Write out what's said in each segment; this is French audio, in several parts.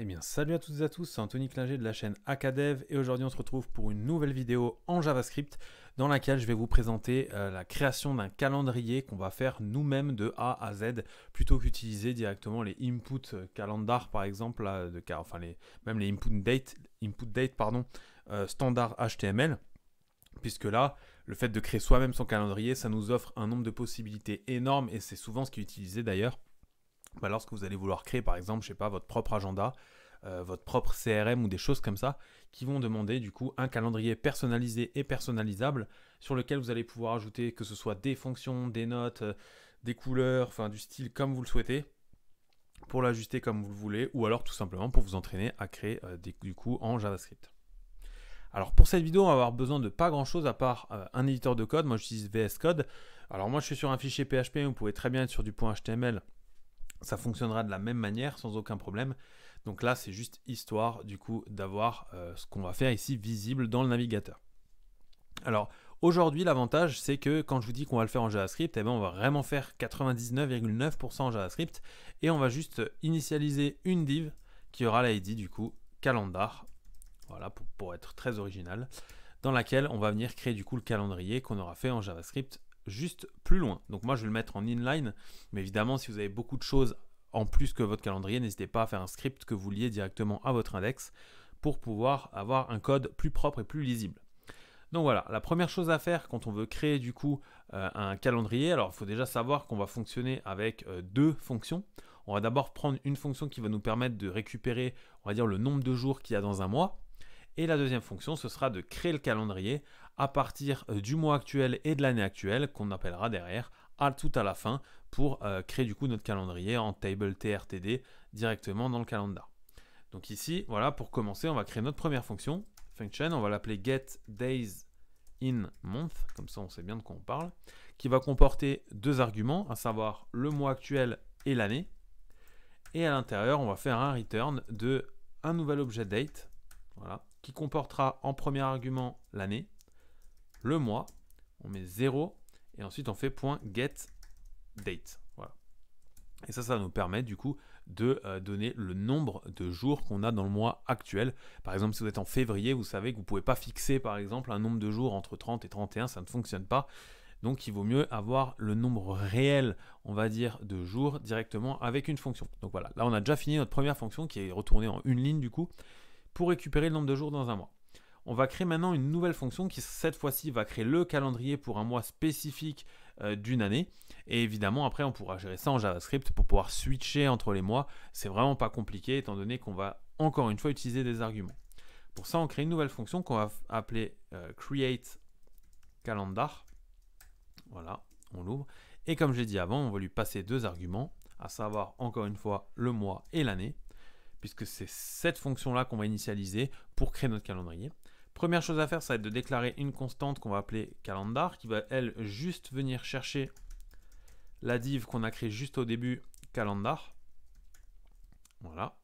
Eh bien salut à toutes et à tous, c'est Anthony Clinger de la chaîne Akadev et aujourd'hui on se retrouve pour une nouvelle vidéo en JavaScript dans laquelle je vais vous présenter euh, la création d'un calendrier qu'on va faire nous-mêmes de A à Z plutôt qu'utiliser directement les input euh, calendar par exemple, de, enfin les, même les input date, input date pardon, euh, standard HTML puisque là, le fait de créer soi-même son calendrier, ça nous offre un nombre de possibilités énormes et c'est souvent ce qui est utilisé d'ailleurs bah, lorsque vous allez vouloir créer, par exemple, je sais pas, votre propre agenda, euh, votre propre CRM ou des choses comme ça, qui vont demander du coup un calendrier personnalisé et personnalisable sur lequel vous allez pouvoir ajouter que ce soit des fonctions, des notes, euh, des couleurs, enfin du style comme vous le souhaitez pour l'ajuster comme vous le voulez ou alors tout simplement pour vous entraîner à créer euh, des, du coup en JavaScript. Alors pour cette vidéo, on va avoir besoin de pas grand chose à part un éditeur de code. Moi j'utilise VS Code. Alors moi je suis sur un fichier PHP, vous pouvez très bien être sur du point .html ça fonctionnera de la même manière sans aucun problème. Donc là, c'est juste histoire du coup d'avoir euh, ce qu'on va faire ici visible dans le navigateur. Alors aujourd'hui, l'avantage, c'est que quand je vous dis qu'on va le faire en JavaScript, eh ben, on va vraiment faire 99,9% en JavaScript et on va juste initialiser une div qui aura l'ID du coup calendar. Voilà pour, pour être très original dans laquelle on va venir créer du coup le calendrier qu'on aura fait en JavaScript juste plus loin. Donc moi, je vais le mettre en inline, mais évidemment, si vous avez beaucoup de choses en plus que votre calendrier, n'hésitez pas à faire un script que vous liez directement à votre index pour pouvoir avoir un code plus propre et plus lisible. Donc voilà, la première chose à faire quand on veut créer du coup euh, un calendrier, alors il faut déjà savoir qu'on va fonctionner avec euh, deux fonctions. On va d'abord prendre une fonction qui va nous permettre de récupérer, on va dire, le nombre de jours qu'il y a dans un mois. Et la deuxième fonction, ce sera de créer le calendrier à partir euh, du mois actuel et de l'année actuelle, qu'on appellera derrière à tout à la fin pour euh, créer du coup notre calendrier en table TRTD directement dans le calendar. Donc ici, voilà, pour commencer, on va créer notre première fonction, function, on va l'appeler get days in month, comme ça on sait bien de quoi on parle, qui va comporter deux arguments, à savoir le mois actuel et l'année. Et à l'intérieur, on va faire un return de un nouvel objet date, voilà, qui comportera en premier argument l'année le mois, on met 0, et ensuite on fait .getDate. Voilà. Et ça, ça nous permet du coup de euh, donner le nombre de jours qu'on a dans le mois actuel. Par exemple, si vous êtes en février, vous savez que vous ne pouvez pas fixer par exemple un nombre de jours entre 30 et 31, ça ne fonctionne pas. Donc il vaut mieux avoir le nombre réel, on va dire, de jours directement avec une fonction. Donc voilà, là on a déjà fini notre première fonction qui est retournée en une ligne du coup pour récupérer le nombre de jours dans un mois on va créer maintenant une nouvelle fonction qui cette fois-ci va créer le calendrier pour un mois spécifique euh, d'une année. Et évidemment, après, on pourra gérer ça en JavaScript pour pouvoir switcher entre les mois. C'est vraiment pas compliqué étant donné qu'on va encore une fois utiliser des arguments. Pour ça, on crée une nouvelle fonction qu'on va appeler euh, create calendar. Voilà, on l'ouvre. Et comme j'ai dit avant, on va lui passer deux arguments, à savoir encore une fois le mois et l'année, puisque c'est cette fonction-là qu'on va initialiser pour créer notre calendrier. Première chose à faire, ça va être de déclarer une constante qu'on va appeler calendar, qui va, elle, juste venir chercher la div qu'on a créée juste au début, calendar. Voilà.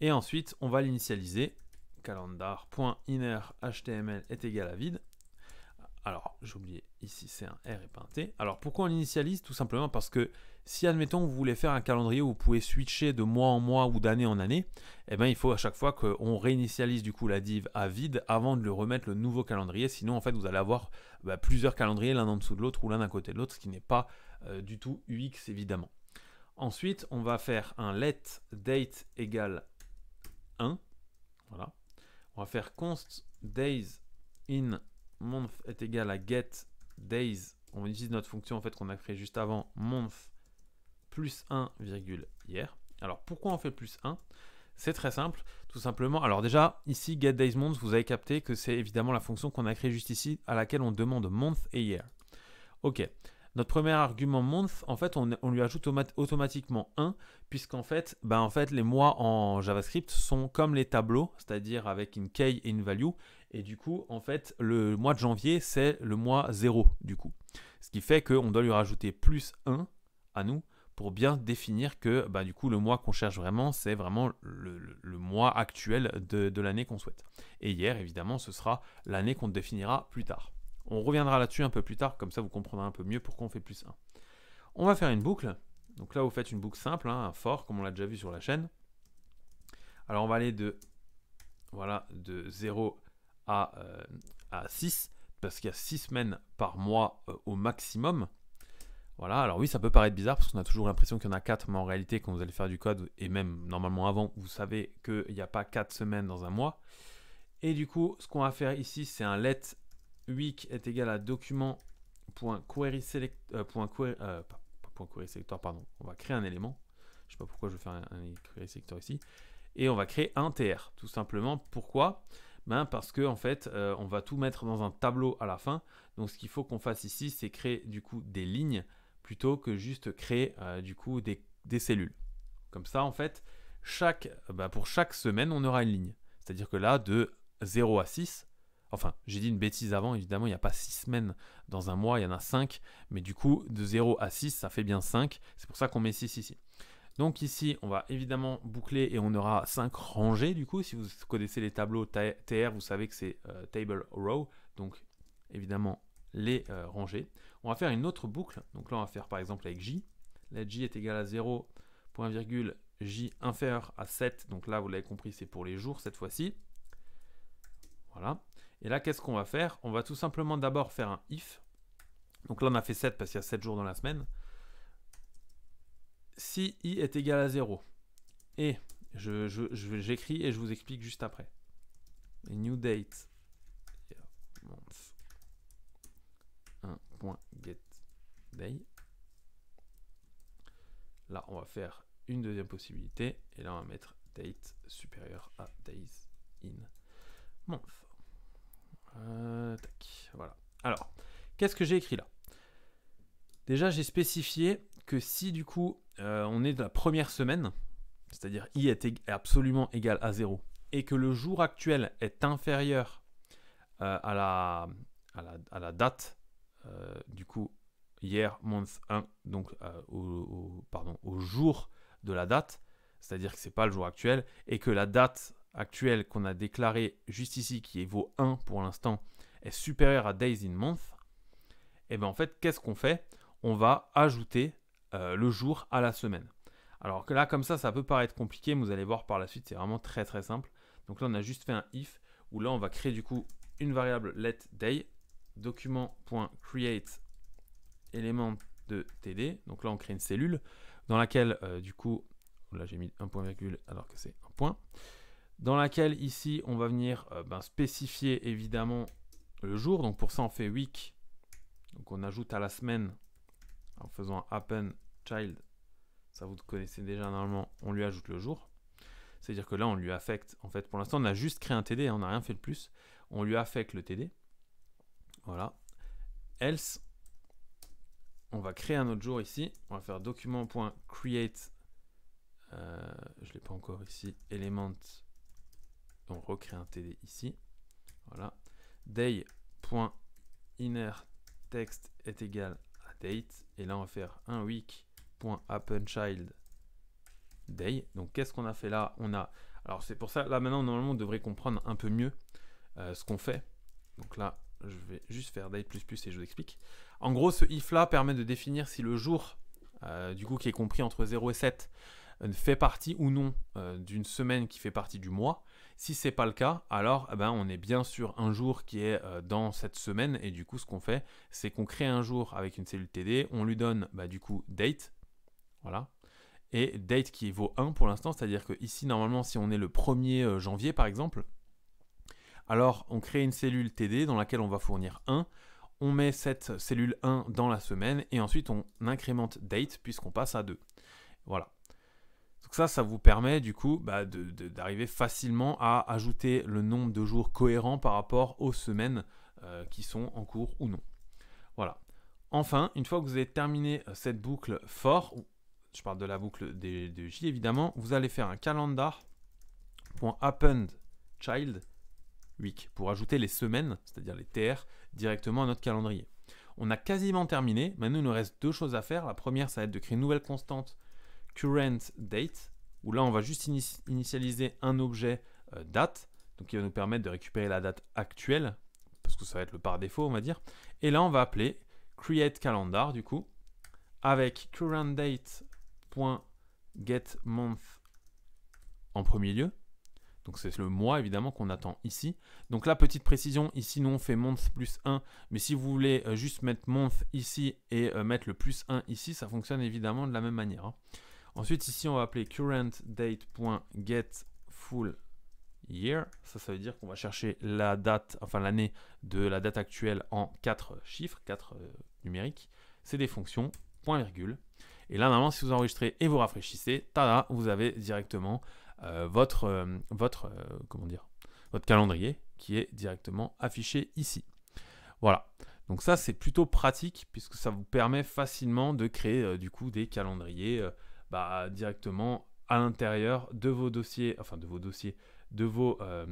Et ensuite, on va l'initialiser. Calendar.inner.html est égal à vide. Alors, j'ai oublié, ici c'est un R et pas un T. Alors, pourquoi on initialise Tout simplement parce que si, admettons, vous voulez faire un calendrier où vous pouvez switcher de mois en mois ou d'année en année, eh bien, il faut à chaque fois qu'on réinitialise du coup la div à vide avant de le remettre le nouveau calendrier. Sinon, en fait, vous allez avoir bah, plusieurs calendriers l'un en dessous de l'autre ou l'un d'un côté de l'autre, ce qui n'est pas euh, du tout UX évidemment. Ensuite, on va faire un let date égale 1. Voilà. On va faire const days in month est égal à get days. On utilise notre fonction en fait qu'on a créée juste avant month plus 1, hier. Alors pourquoi on fait plus 1 c'est très simple, tout simplement. Alors déjà, ici, get days month, vous avez capté que c'est évidemment la fonction qu'on a créée juste ici, à laquelle on demande month et year. Ok, notre premier argument month, en fait, on, lui ajoute automatiquement 1, puisqu'en fait, ben en fait, les mois en JavaScript sont comme les tableaux, c'est-à-dire avec une key et une value, et du coup, en fait, le mois de janvier, c'est le mois 0, du coup. Ce qui fait qu'on doit lui rajouter plus 1 à nous pour bien définir que, bah, du coup, le mois qu'on cherche vraiment, c'est vraiment le, mois actuel de, l'année qu'on souhaite. Et hier, évidemment, ce sera l'année qu'on définira plus tard. On reviendra là-dessus un peu plus tard, comme ça vous comprendrez un peu mieux pourquoi on fait plus 1. On va faire une boucle. Donc là, vous faites une boucle simple, hein, un fort, comme on l'a déjà vu sur la chaîne. Alors on va aller de, voilà, de 0 à, 6, euh, parce qu'il y a 6 semaines par mois euh, au maximum. Voilà, alors oui, ça peut paraître bizarre parce qu'on a toujours l'impression qu'il y en a 4, mais en réalité, quand vous allez faire du code, et même normalement avant, vous savez qu'il n'y a pas 4 semaines dans un mois. Et du coup, ce qu'on va faire ici, c'est un let week est égal à document.queryselector Euh, query euh, pardon. On va créer un élément. Je sais pas pourquoi je vais faire un, queryselector ici. Et on va créer un tr, tout simplement. Pourquoi ben, parce que en fait, euh, on va tout mettre dans un tableau à la fin. Donc ce qu'il faut qu'on fasse ici, c'est créer du coup des lignes plutôt que juste créer euh, du coup des, cellules. Comme ça, en fait, ben, pour chaque semaine, on aura une ligne. C'est-à-dire que là, de 0 à 6, enfin, j'ai dit une bêtise avant, évidemment, il n'y a pas 6 semaines dans un mois, il y en a 5, mais du coup, de 0 à 6, ça fait bien 5, c'est pour ça qu'on met 6 ici. Donc ici, on va évidemment boucler et on aura 5 rangées du coup. Si vous connaissez les tableaux TR, vous savez que c'est euh, Table Row, donc évidemment les euh, rangées. On va faire une autre boucle, donc là on va faire par exemple avec J. La J est égale à 0, point virgule, J inférieur à 7, donc là vous l'avez compris c'est pour les jours cette fois-ci. Voilà. Et là qu'est-ce qu'on va faire On va tout simplement d'abord faire un if. Donc là on a fait 7 parce qu'il y a 7 jours dans la semaine si i est égal à 0, et j'écris je, et je vous explique juste après. New date. Month. 1.get day. Là, on va faire une deuxième possibilité. Et là, on va mettre date supérieur à days in month. Euh, voilà. Alors, qu'est-ce que j'ai écrit là Déjà, j'ai spécifié que si du coup euh, on est de la première semaine, c'est-à-dire i est absolument égal à 0, et que le jour actuel est inférieur euh, à, la, date, euh, du coup, hier, month 1, donc au, pardon, au jour de la date, c'est-à-dire que ce n'est pas le jour actuel, et que la date actuelle qu'on a déclarée juste ici, qui est vaut 1 pour l'instant, est supérieure à days in month, et eh bien en fait, qu'est-ce qu'on fait On va ajouter euh, le jour à la semaine. Alors que là, comme ça, ça peut paraître compliqué, mais vous allez voir par la suite, c'est vraiment très très simple. Donc là, on a juste fait un if, où là, on va créer du coup une variable let day, document.create élément de TD. Donc là, on crée une cellule dans laquelle, euh, du coup, oh là j'ai mis un point virgule alors que c'est un point, dans laquelle ici, on va venir euh, ben, spécifier évidemment le jour. Donc pour ça, on fait week. Donc on ajoute à la semaine en faisant happen child, ça vous connaissez déjà normalement, on lui ajoute le jour. C'est-à-dire que là, on lui affecte, en fait, pour l'instant, on a juste créé un TD, hein, on n'a rien fait de plus. On lui affecte le TD. Voilà. Else, on va créer un autre jour ici. On va faire document.create, euh, je l'ai pas encore ici, element, on recrée un TD ici. Voilà. inner text est égal date. Et là, on va faire un week.appenchild day. Donc, qu'est-ce qu'on a fait là On a. Alors, c'est pour ça, là maintenant, normalement, on devrait comprendre un peu mieux euh, ce qu'on fait. Donc là, je vais juste faire date plus plus et je vous explique. En gros, ce if là permet de définir si le jour, euh, du coup, qui est compris entre 0 et 7, euh, fait partie ou non d'une semaine qui fait partie du mois. Si c'est pas le cas, alors eh ben, on est bien sûr un jour qui est euh, dans cette semaine et du coup ce qu'on fait, c'est qu'on crée un jour avec une cellule TD, on lui donne bah, du coup date, voilà, et date qui vaut 1 pour l'instant, c'est-à-dire que ici normalement si on est le 1er euh, janvier par exemple, alors on crée une cellule TD dans laquelle on va fournir 1, on met cette cellule 1 dans la semaine et ensuite on incrémente date puisqu'on passe à 2. Voilà. Donc ça, ça vous permet du coup bah, d'arriver facilement à ajouter le nombre de jours cohérents par rapport aux semaines euh, qui sont en cours ou non. Voilà. Enfin, une fois que vous avez terminé euh, cette boucle fort, je parle de la boucle de J évidemment, vous allez faire un child week pour ajouter les semaines, c'est-à-dire les TR, directement à notre calendrier. On a quasiment terminé, maintenant il nous reste deux choses à faire. La première, ça va être de créer une nouvelle constante current date, où là on va juste initialiser un objet euh, date, donc qui va nous permettre de récupérer la date actuelle, parce que ça va être le par défaut on va dire. Et là on va appeler create calendar du coup, avec current month en premier lieu. Donc c'est le mois évidemment qu'on attend ici. Donc là, petite précision, ici nous on fait month plus 1, mais si vous voulez euh, juste mettre month ici et euh, mettre le plus 1 ici, ça fonctionne évidemment de la même manière. Hein. Ensuite, ici, on va appeler currentDate.getFullYear. Ça, ça veut dire qu'on va chercher la date, enfin l'année de la date actuelle en quatre chiffres, quatre euh, numériques. C'est des fonctions, point virgule. Et là, normalement, si vous enregistrez et vous rafraîchissez, tada, vous avez directement euh, votre, euh, votre, comment dire, votre calendrier qui est directement affiché ici. Voilà. Donc ça, c'est plutôt pratique puisque ça vous permet facilement de créer du coup des calendriers bah, directement à l'intérieur de vos dossiers, enfin de vos dossiers, de vos euh,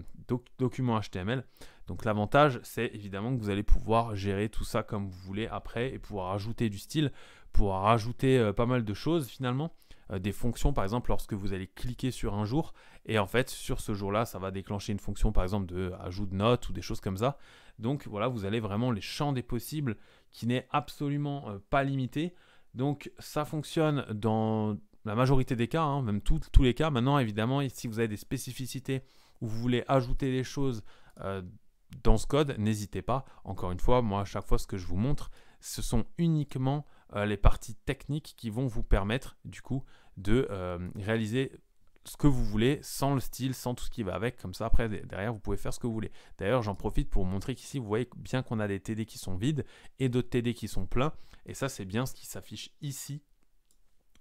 documents HTML. Donc l'avantage, c'est évidemment que vous allez pouvoir gérer tout ça comme vous voulez après et pouvoir ajouter du style, pouvoir ajouter euh, pas mal de choses finalement, euh, des fonctions par exemple lorsque vous allez cliquer sur un jour et en fait sur ce jour-là, ça va déclencher une fonction par exemple de ajout de notes ou des choses comme ça. Donc voilà, vous avez vraiment les champs des possibles qui n'est absolument pas limité. Donc ça fonctionne dans la majorité des cas, hein, même tous les cas. Maintenant, évidemment, si vous avez des spécificités ou vous voulez ajouter des choses euh, dans ce code, n'hésitez pas. Encore une fois, moi, à chaque fois, ce que je vous montre, ce sont uniquement euh, les parties techniques qui vont vous permettre, du coup, de euh, réaliser ce que vous voulez sans le style, sans tout ce qui va avec. Comme ça, après, derrière, vous pouvez faire ce que vous voulez. D'ailleurs, j'en profite pour vous montrer qu'ici, vous voyez bien qu'on a des TD qui sont vides et d'autres TD qui sont pleins. Et ça, c'est bien ce qui s'affiche ici.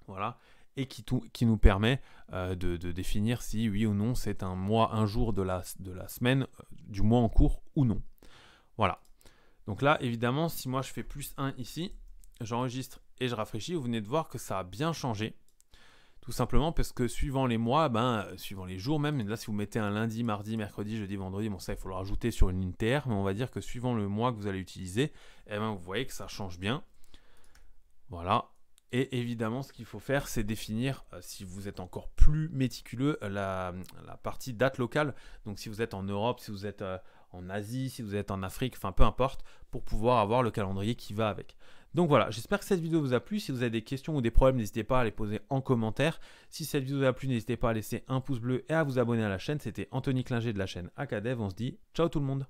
Voilà et qui, qui nous permet euh, de, définir si oui ou non c'est un mois, un jour de la, de la semaine, euh, du mois en cours ou non. Voilà. Donc là, évidemment, si moi je fais plus 1 ici, j'enregistre et je rafraîchis, vous venez de voir que ça a bien changé. Tout simplement parce que suivant les mois, ben, euh, suivant les jours même, là si vous mettez un lundi, mardi, mercredi, jeudi, vendredi, bon ça il faut le rajouter sur une ligne TR, mais on va dire que suivant le mois que vous allez utiliser, eh ben, vous voyez que ça change bien. Voilà, et évidemment, ce qu'il faut faire, c'est définir, euh, si vous êtes encore plus méticuleux, euh, la, partie date locale. Donc si vous êtes en Europe, si vous êtes euh, en Asie, si vous êtes en Afrique, enfin peu importe, pour pouvoir avoir le calendrier qui va avec. Donc voilà, j'espère que cette vidéo vous a plu. Si vous avez des questions ou des problèmes, n'hésitez pas à les poser en commentaire. Si cette vidéo vous a plu, n'hésitez pas à laisser un pouce bleu et à vous abonner à la chaîne. C'était Anthony Clinger de la chaîne Acadev. On se dit ciao tout le monde